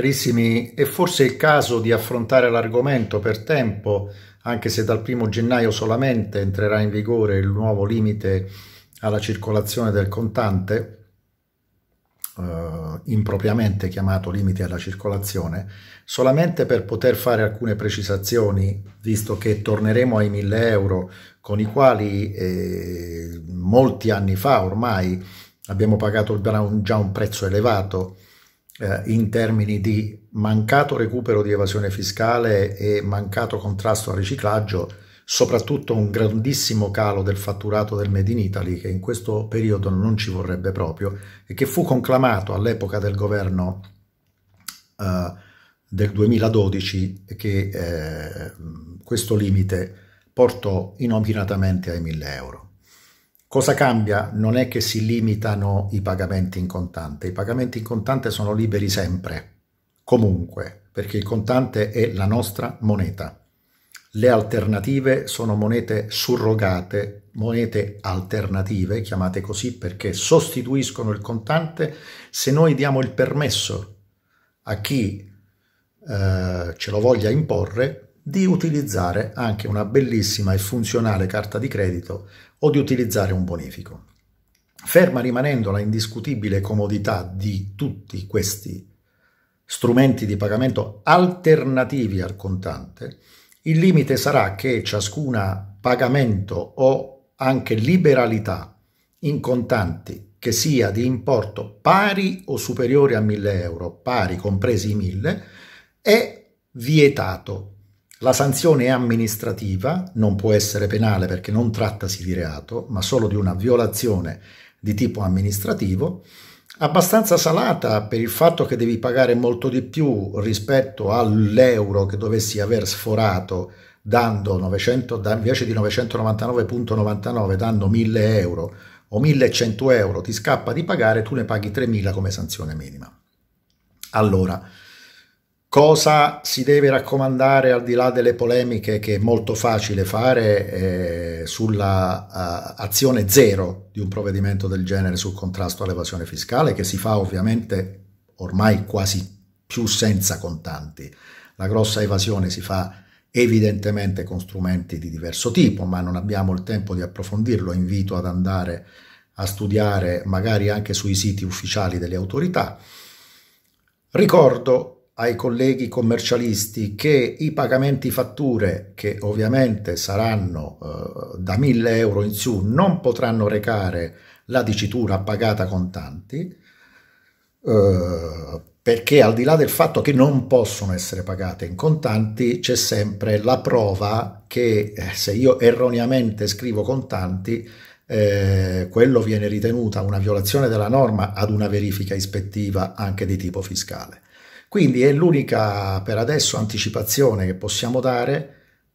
Carissimi, è forse il caso di affrontare l'argomento per tempo, anche se dal primo gennaio solamente entrerà in vigore il nuovo limite alla circolazione del contante, eh, impropriamente chiamato limite alla circolazione, solamente per poter fare alcune precisazioni, visto che torneremo ai 1000 euro con i quali eh, molti anni fa ormai abbiamo pagato già un prezzo elevato eh, in termini di mancato recupero di evasione fiscale e mancato contrasto al riciclaggio, soprattutto un grandissimo calo del fatturato del Made in Italy che in questo periodo non ci vorrebbe proprio e che fu conclamato all'epoca del governo eh, del 2012 che eh, questo limite portò inopinatamente ai 1000 euro. Cosa cambia? Non è che si limitano i pagamenti in contante, i pagamenti in contante sono liberi sempre, comunque, perché il contante è la nostra moneta. Le alternative sono monete surrogate, monete alternative, chiamate così perché sostituiscono il contante se noi diamo il permesso a chi eh, ce lo voglia imporre di utilizzare anche una bellissima e funzionale carta di credito o di utilizzare un bonifico. Ferma rimanendo la indiscutibile comodità di tutti questi strumenti di pagamento alternativi al contante, il limite sarà che ciascuna pagamento o anche liberalità in contanti che sia di importo pari o superiore a 1000 euro, pari compresi i 1000, è vietato la sanzione è amministrativa, non può essere penale perché non trattasi di reato, ma solo di una violazione di tipo amministrativo, abbastanza salata per il fatto che devi pagare molto di più rispetto all'euro che dovessi aver sforato dando 900, invece di 999.99 dando 1000 euro o 1100 euro ti scappa di pagare, tu ne paghi 3000 come sanzione minima. Allora, Cosa si deve raccomandare al di là delle polemiche che è molto facile fare eh, sulla uh, azione zero di un provvedimento del genere sul contrasto all'evasione fiscale che si fa ovviamente ormai quasi più senza contanti. La grossa evasione si fa evidentemente con strumenti di diverso tipo, ma non abbiamo il tempo di approfondirlo, invito ad andare a studiare magari anche sui siti ufficiali delle autorità. Ricordo ai colleghi commercialisti che i pagamenti fatture, che ovviamente saranno eh, da 1000 euro in su, non potranno recare la dicitura pagata contanti, eh, perché al di là del fatto che non possono essere pagate in contanti, c'è sempre la prova che eh, se io erroneamente scrivo contanti, eh, quello viene ritenuta una violazione della norma ad una verifica ispettiva anche di tipo fiscale. Quindi è l'unica per adesso anticipazione che possiamo dare,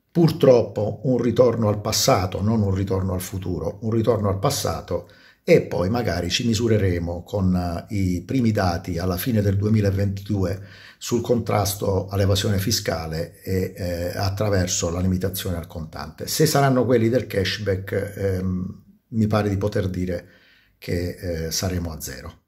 purtroppo un ritorno al passato, non un ritorno al futuro, un ritorno al passato e poi magari ci misureremo con eh, i primi dati alla fine del 2022 sul contrasto all'evasione fiscale e eh, attraverso la limitazione al contante. Se saranno quelli del cashback, ehm, mi pare di poter dire che eh, saremo a zero.